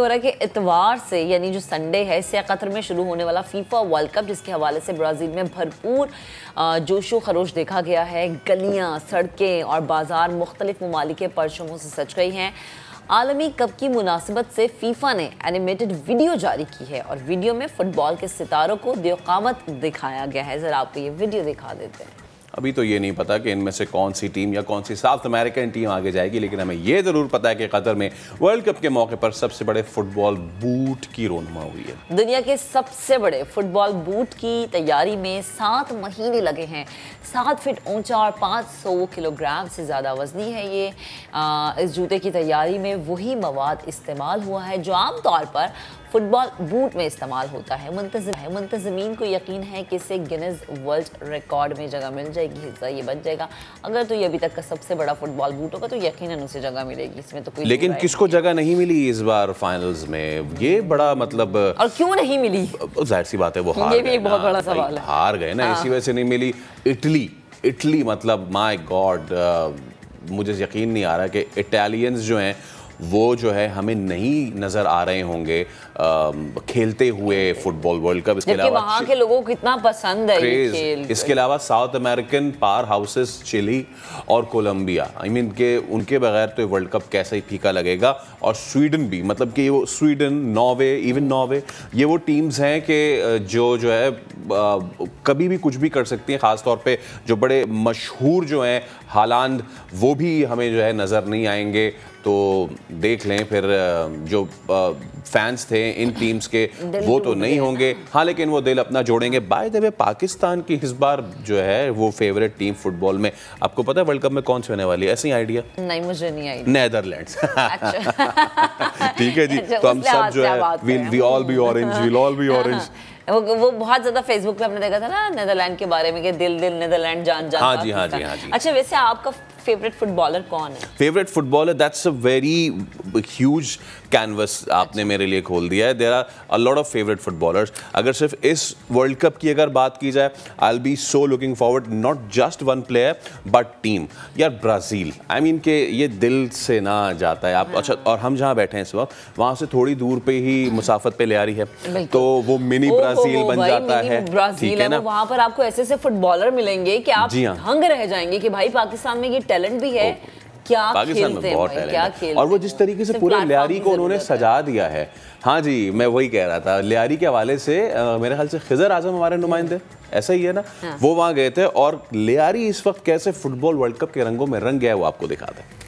हो रहा है कि इतवार से यानी जो संडे है इससे कतर में शुरू होने वाला फीफा वर्ल्ड कप जिसके हवाले से ब्राज़ील में भरपूर जोशो खरोश देखा गया है गलियां, सड़कें और बाज़ार मुख्तलिफ ममालिक के परचमों से सच गई हैं आलमी कप की मुनासिबत से फीफा ने एनिमेटेड वीडियो जारी की है और वीडियो में फुटबॉल के सितारों को देकामत दिखाया गया है ज़रा आपको ये वीडियो दिखा देते हैं अभी तो ये नहीं पता कि इनमें से कौन सी टीम या कौन सी साउथ अमेरिकन टीम आगे जाएगी लेकिन हमें यह ज़रूर पता है कि कतर में वर्ल्ड कप के मौके पर सबसे बड़े फुटबॉल बूट की रोनमा हुई है दुनिया के सबसे बड़े फुटबॉल बूट की तैयारी में सात महीने लगे हैं सात फिट ऊंचा और पाँच सौ किलोग्राम से ज़्यादा वजनी है ये आ, इस जूते की तैयारी में वही मवाद इस्तेमाल हुआ है जो आमतौर पर फुटबॉल बूट में इस्तेमाल होता है मुंतजम है मुंतजमीन को यकीन है कि इसे गिनज वर्ल्ड रिकॉर्ड में जगह मिल जाएगी हिस्सा ये बन जाएगा अगर तो ये अभी तक का सबसे बड़ा फुटबॉल बूट होगा तो यकीन उसे जगह मिलेगी इसमें तो कोई लेकिन किसको जगह नहीं मिली इस बार फाइनल्स में ये बड़ा मतलब और क्यों नहीं मिली जाहिर सी बात है वो हार ये भी एक बहुत बड़ा सवाल है हार गए ना इसी हाँ। वजह से नहीं मिली इटली इटली मतलब माई गॉड मुझे यकीन नहीं आ रहा कि इटालियंस जो हैं वो जो है हमें नहीं नज़र आ रहे होंगे आ, खेलते हुए फुटबॉल वर्ल्ड कप इसके अलावा वहाँ के लोगों को कितना पसंद है क्रेज तो। इसके अलावा south American power houses Chile और Colombia I I mean mean, के उनके बगैर तो वर्ल्ड कप कैसे ही फीका लगेगा और स्वीडन भी मतलब कि वो स्वीडन नॉर्वे इवन नॉर्वे ये वो टीम्स हैं कि जो जो है कभी भी कुछ भी कर सकती हैं ख़ासतौर पे जो बड़े मशहूर जो हैं हालांद वो भी हमें जो है नज़र नहीं आएंगे तो देख लें फिर जो फैंस थे इन टीम्स के वो तो नहीं होंगे हाँ लेकिन वो दिल अपना जोड़ेंगे बाय द वे पाकिस्तान की इस बार जो है वो फेवरेट टीम फुटबॉल में आपको पता है वर्ल्ड कप में कौन सी होने वाली है ऐसी आइडिया नहीं मुझे नहीं आई नैदरलैंड अच्छा। ठीक है जी अच्छा, तो हम सब जो है we all be orange we'll all be orange वो वो बहुत ज्यादा फेसबुक पे हमने देखा था ना नेदरलैंड के बारे में कि दिल दिल नेदरलैंड जान जान हाँ जी हाँ जी हाँ जी अच्छा वैसे आपका फेवरेट फुटबॉलर कौन है favourite footballer that's a very huge canvas आपने मेरे लिए खोल दिया है there are a lot of favourite footballers अगर सिर्फ इस वर्ल्ड कप की अगर बात की जाए I be so looking forward not just one player but team यार ब्राज़ील आई मीन के ये दिल से ना जाता है आप हाँ। अच्छा और हम जहाँ बैठे हैं इस वक्त वहाँ से थोड़ी दूर पे ही मुसाफत पे ले आ रही है तो वो मिनी ब्राज़ील ब्राजील बन जाता है ब्राजील है ना वहाँ पर आपको ऐसे ऐसे फुटबॉलर मिलेंगे कि आप हाँ। हंग रह जाएंगे कि भाई पाकिस्तान में ये टैलेंट भी है क्या पाकिस्तान में बहुत टैलेंट है और वो जिस तरीके से पूरे लियारी को उन्होंने सजा दिया है हाँ जी मैं वही कह रहा था लियारी के हवाले से आ, मेरे ख्याल से खिजर आजम हमारे नुमाइंदे ऐसा ही है ना हाँ। वो वहाँ गए थे और लियारी इस वक्त कैसे फुटबॉल वर्ल्ड कप के रंगों में रंग गया है वो आपको दिखा दें